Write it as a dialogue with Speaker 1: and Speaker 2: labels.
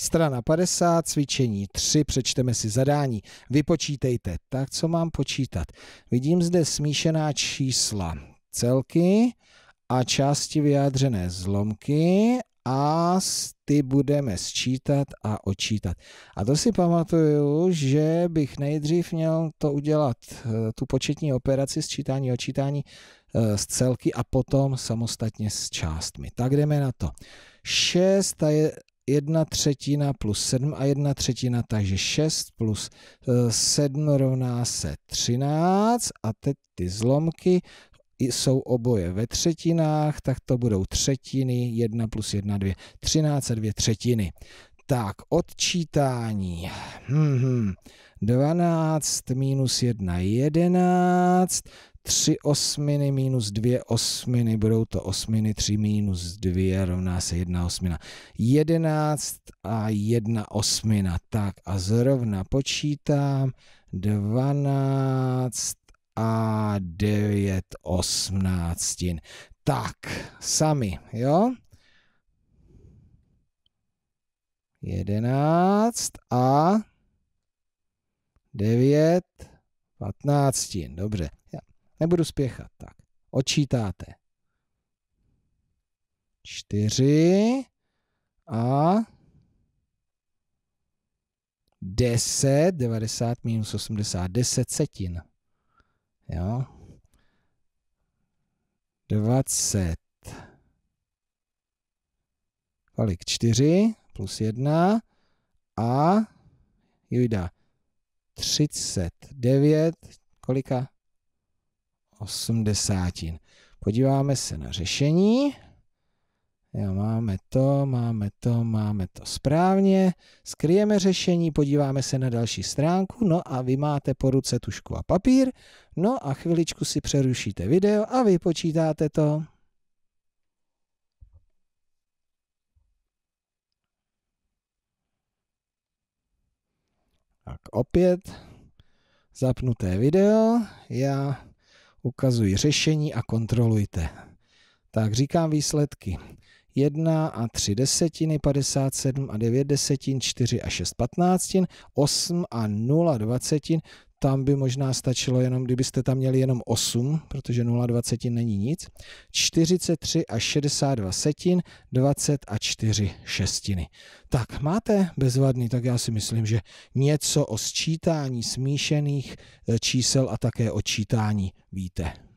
Speaker 1: Strana 50, cvičení 3, přečteme si zadání. Vypočítejte. Tak, co mám počítat? Vidím zde smíšená čísla. Celky a části vyjádřené zlomky a ty budeme sčítat a odčítat. A to si pamatuju, že bych nejdřív měl to udělat, eh, tu početní operaci sčítání, odčítání eh, z celky a potom samostatně s částmi. Tak jdeme na to. 6, a je 1 třetina plus 7 a 1 třetina, takže 6 plus 7 eh, rovná se 13 a teď ty zlomky jsou oboje ve třetinách, tak to budou třetiny, 1 plus 1, 2, 13 a 2 třetiny. Tak, odčítání. Hmm, hmm. 12 minus 1, 11, 3 osminy minus 2 osminy, budou to osminy, 3 minus 2 rovná se 1 osmina. 11 a 1 osmina, tak a zrovna počítám 12 a 9 osmnáctin. Tak, sami, jo? 11 a 9 patnáctin, Dobře. Já. Nebudu spěchat. Tak. Odčítáte. Čtyři a deset, devadesát minus osmdesát, deset setin. Jo. Dvacet. Kolik? Čtyři plus jedna a třicet 39, kolika? osmdesátin. Podíváme se na řešení. Jo, máme to, máme to, máme to správně. Skryjeme řešení, podíváme se na další stránku, no a vy máte po ruce tušku a papír, no a chviličku si přerušíte video a vypočítáte to. Tak opět zapnuté video, já ukazuj řešení a kontrolujte. Tak říkám výsledky. 1 a 3 desetiny, 57 a 9 desetin, 4 a 6 patnáctin, 8 a 0 dvacetin, tam by možná stačilo jenom, kdybyste tam měli jenom 8, protože 0,20 není nic, 43 a 62 setin, 20 a 4 šestiny. Tak máte bezvadný, tak já si myslím, že něco o sčítání smíšených eh, čísel a také o čítání víte.